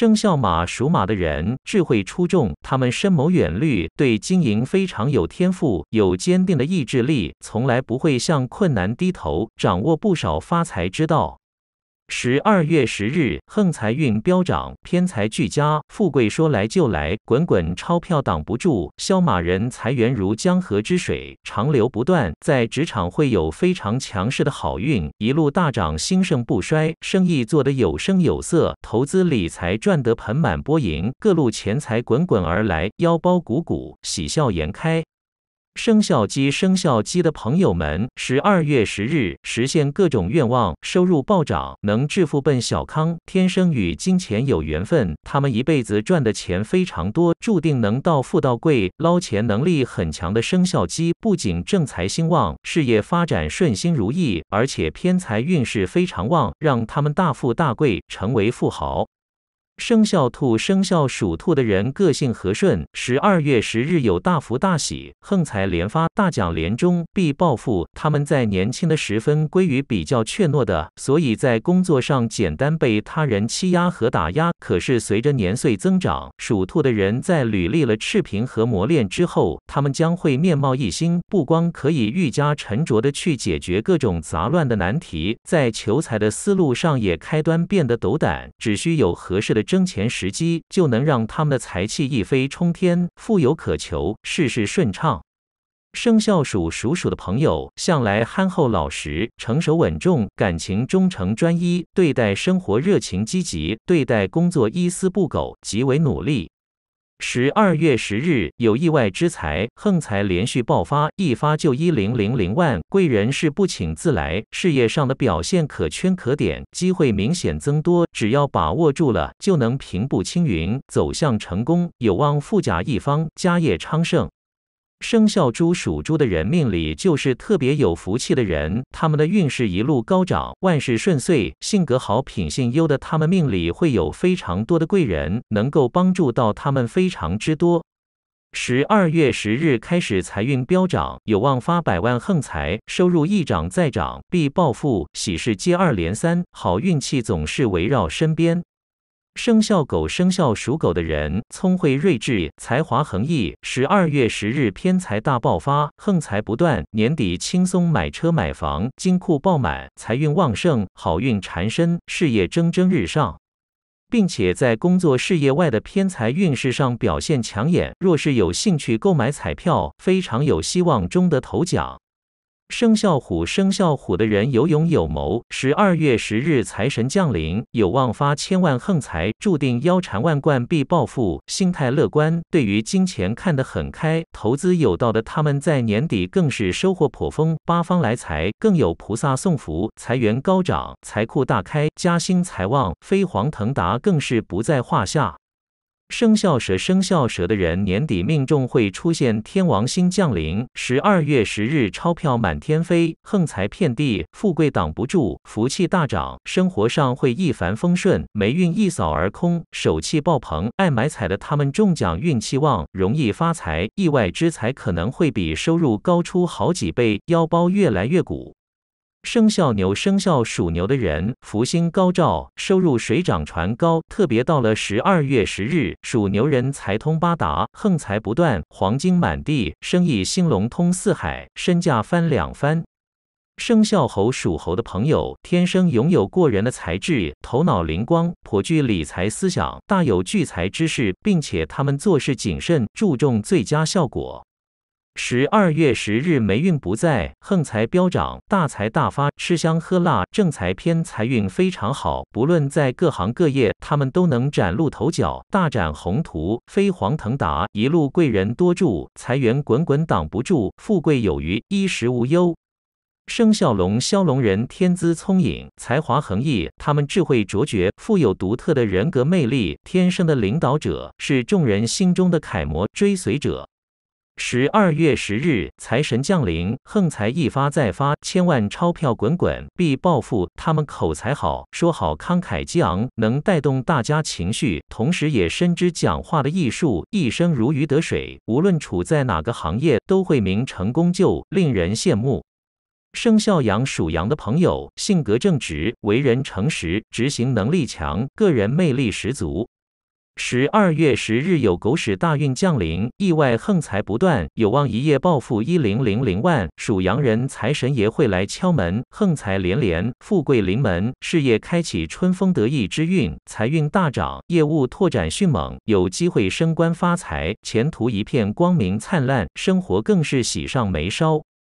生肖马属马的人智慧出众，他们深谋远虑，对经营非常有天赋，有坚定的意志力，从来不会向困难低头，掌握不少发财之道。十二月十日，横财运飙涨，偏财俱佳，富贵说来就来，滚滚钞票挡不住。肖马人财源如江河之水，长流不断。在职场会有非常强势的好运，一路大涨，兴盛不衰。生意做得有声有色，投资理财赚得盆满钵盈，各路钱财滚滚而来，腰包鼓鼓，喜笑颜开。生肖鸡，生肖鸡的朋友们，十二月十日实现各种愿望，收入暴涨，能致富奔小康。天生与金钱有缘分，他们一辈子赚的钱非常多，注定能到富到贵。捞钱能力很强的生肖鸡，不仅正财兴旺，事业发展顺心如意，而且偏财运势非常旺，让他们大富大贵，成为富豪。生肖兔，生肖属兔的人个性和顺。十二月十日有大福大喜，横财连发，大奖连中，必暴富。他们在年轻的时分，归于比较怯懦的，所以在工作上简单被他人欺压和打压。可是随着年岁增长，属兔的人在履历了赤贫和磨练之后，他们将会面貌一新，不光可以愈加沉着的去解决各种杂乱的难题，在求财的思路上也开端变得斗胆，只需有合适的。争钱时机就能让他们的财气一飞冲天，富有可求，事事顺畅。生肖属属鼠的朋友向来憨厚老实、成熟稳重，感情忠诚专一，对待生活热情积极，对待工作一丝不苟，极为努力。十二月十日有意外之财、横财连续爆发，一发就一零零零万。贵人是不请自来，事业上的表现可圈可点，机会明显增多，只要把握住了，就能平步青云，走向成功，有望富甲一方，家业昌盛。生肖猪属猪的人命里就是特别有福气的人，他们的运势一路高涨，万事顺遂，性格好、品性优的他们命里会有非常多的贵人能够帮助到他们，非常之多。十二月十日开始财运飙涨，有望发百万横财，收入一涨再涨，必暴富，喜事接二连三，好运气总是围绕身边。生肖狗，生肖属狗的人聪慧睿智，才华横溢。十二月十日偏财大爆发，横财不断，年底轻松买车买房，金库爆满，财运旺盛，好运缠身，事业蒸蒸日上，并且在工作事业外的偏财运势上表现抢眼。若是有兴趣购买彩票，非常有希望中得头奖。生肖虎，生肖虎的人有勇有谋。十二月十日，财神降临，有望发千万横财，注定腰缠万贯，必暴富。心态乐观，对于金钱看得很开，投资有道的他们，在年底更是收获颇丰，八方来财，更有菩萨送福，财源高涨，财库大开，加薪财旺，飞黄腾达更是不在话下。生肖蛇，生肖蛇的人年底命中会出现天王星降临，十二月十日钞票满天飞，横财遍地，富贵挡不住，福气大涨，生活上会一帆风顺，霉运一扫而空，手气爆棚，爱买彩的他们中奖运气旺，容易发财，意外之财可能会比收入高出好几倍，腰包越来越鼓。生肖牛，生肖属牛的人福星高照，收入水涨船高。特别到了十二月十日，属牛人财通八达，横财不断，黄金满地，生意兴隆通四海，身价翻两番。生肖猴，属猴的朋友天生拥有过人的才智，头脑灵光，颇具理财思想，大有聚财之势，并且他们做事谨慎，注重最佳效果。十二月十日，霉运不在，横财飙涨，大财大发，吃香喝辣，正财偏财运非常好。不论在各行各业，他们都能崭露头角，大展宏图，飞黄腾达，一路贵人多助，财源滚滚挡不住，富贵有余，衣食无忧。生肖龙，肖龙人，天资聪颖，才华横溢，他们智慧卓绝，富有独特的人格魅力，天生的领导者，是众人心中的楷模，追随者。十二月十日，财神降临，横财一发再发，千万钞票滚滚，必暴富。他们口才好，说好慷慨激昂，能带动大家情绪，同时也深知讲话的艺术，一生如鱼得水。无论处在哪个行业，都会名成功就，令人羡慕。生肖羊属羊的朋友，性格正直，为人诚实，执行能力强，个人魅力十足。十二月十日有狗屎大运降临，意外横财不断，有望一夜暴富一零零零万。属羊人财神爷会来敲门，横财连连，富贵临门，事业开启春风得意之运，财运大涨，业务拓展迅猛，有机会升官发财，前途一片光明灿烂，生活更是喜上眉梢。